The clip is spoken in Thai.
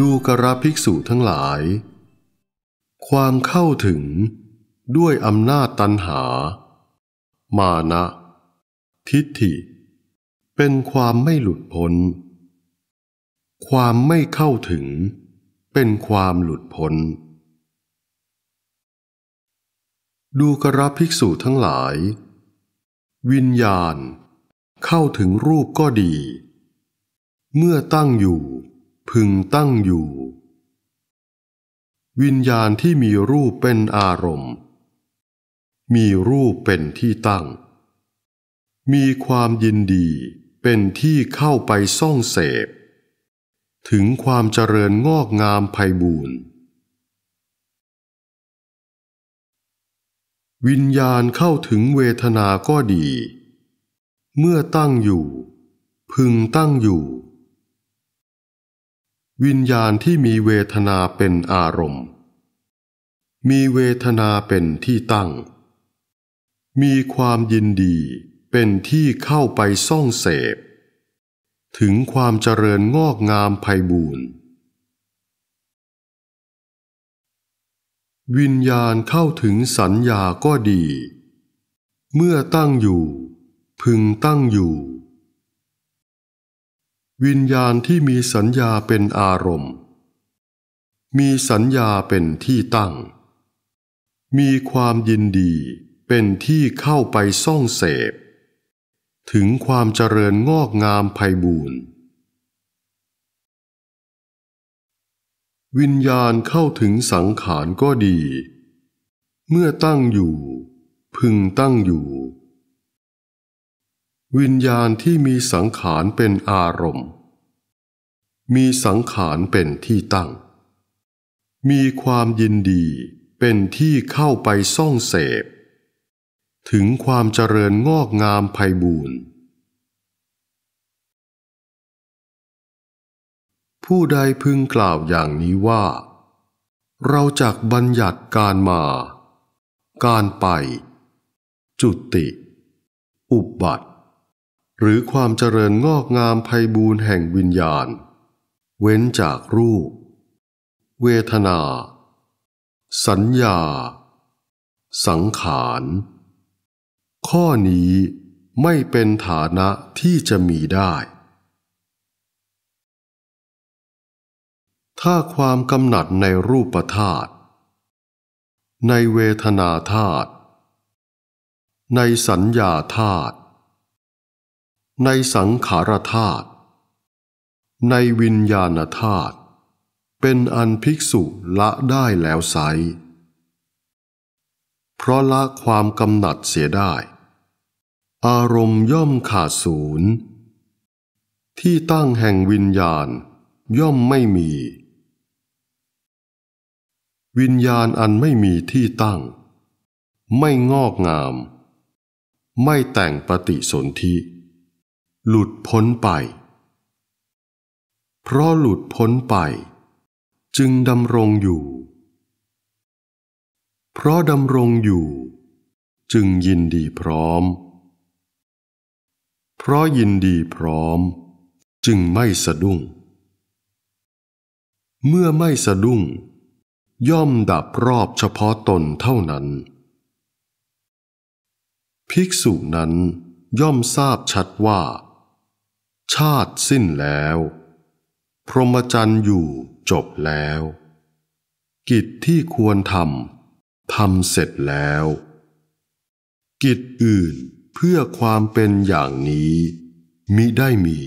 ดูกระภิกษุทั้งหลาย ความเข้าถึงด้วยอำนาจตันหา มานะทิฏฐิ เป็นความไม่หลุดพ้น ความไม่เข้าถึงเป็นความหลุดพ้น ดูกระภิกษุทั้งหลาย วิญญาณ เข้าถึงรูปก็ดี เมื่อตั้งอยู่พึงตั้งอยู่ วิญญาณที่มีรูปเป็นอารมณ์ มีรูปเป็นที่ตั้ง มีความยินดีเป็นที่เข้าไปซ่องเสพ ถึงความเจริญงอกงามไพบูรณ์วิญญาณเข้าถึงเวทนาก็ดี เมื่อตั้งอยู่ พึงตั้งอยู่วิญญาณที่มีเวทนาเป็นอารมณ์ มีเวทนาเป็นที่ตั้ง มีความยินดีเป็นที่เข้าไปซ่องเสพ ถึงความเจริญงอกงามไพบูรณ์วิญญาณเข้าถึงสัญญาก็ดี เมื่อตั้งอยู่ พึงตั้งอยู่วิญญาณที่มีสัญญาเป็นอารมณ์ มีสัญญาเป็นที่ตั้ง มีความยินดีเป็นที่เข้าไปซ่องเสพ ถึงความเจริญงอกงามไพบูรณ์วิญญาณเข้าถึงสังขารก็ดี เมื่อตั้งอยู่ พึงตั้งอยู่วิญญาณที่มีสังขารเป็นอารมณ์ มีสังขารเป็นที่ตั้ง มีความยินดีเป็นที่เข้าไปซ่องเสพ ถึงความเจริญงอกงามไพบูรณ์ผู้ใดพึงกล่าวอย่างนี้ว่า เราจักบัญญัติการมา การไป จุติ อุบัติหรือความเจริญงอกงามไพบูรแห่งวิญญาณ เว้นจากรูป เวทนา สัญญา สังขาร ข้อนี้ไม่เป็นฐานะที่จะมีได้ ถ้าความกำหนัดในรูปธาตุในเวทนาธาตุในสัญญาธาตุในสังขารธาตุในวิญญาณธาตุเป็นอันภิกษุละได้แล้วไซเพราะละความกำหนัดเสียได้ อารมณ์ย่อมขาดศูนย์ที่ตั้งแห่งวิญญาณย่อมไม่มี วิญญาณอันไม่มีที่ตั้ง ไม่งอกงาม ไม่แต่งปฏิสนธิหลุดพ้นไป เพราะหลุดพ้นไป จึงดำรงอยู่ เพราะดำรงอยู่ จึงยินดีพร้อม เพราะยินดีพร้อม จึงไม่สะดุ้ง เมื่อไม่สะดุ้งย่อมดับรอบเฉพาะตนเท่านั้น ภิกษุนั้นย่อมทราบชัดว่าชาติสิ้นแล้ว พรหมจรรย์อยู่จบแล้ว กิจที่ควรทำทำเสร็จแล้ว กิจอื่นเพื่อความเป็นอย่างนี้ มิได้มี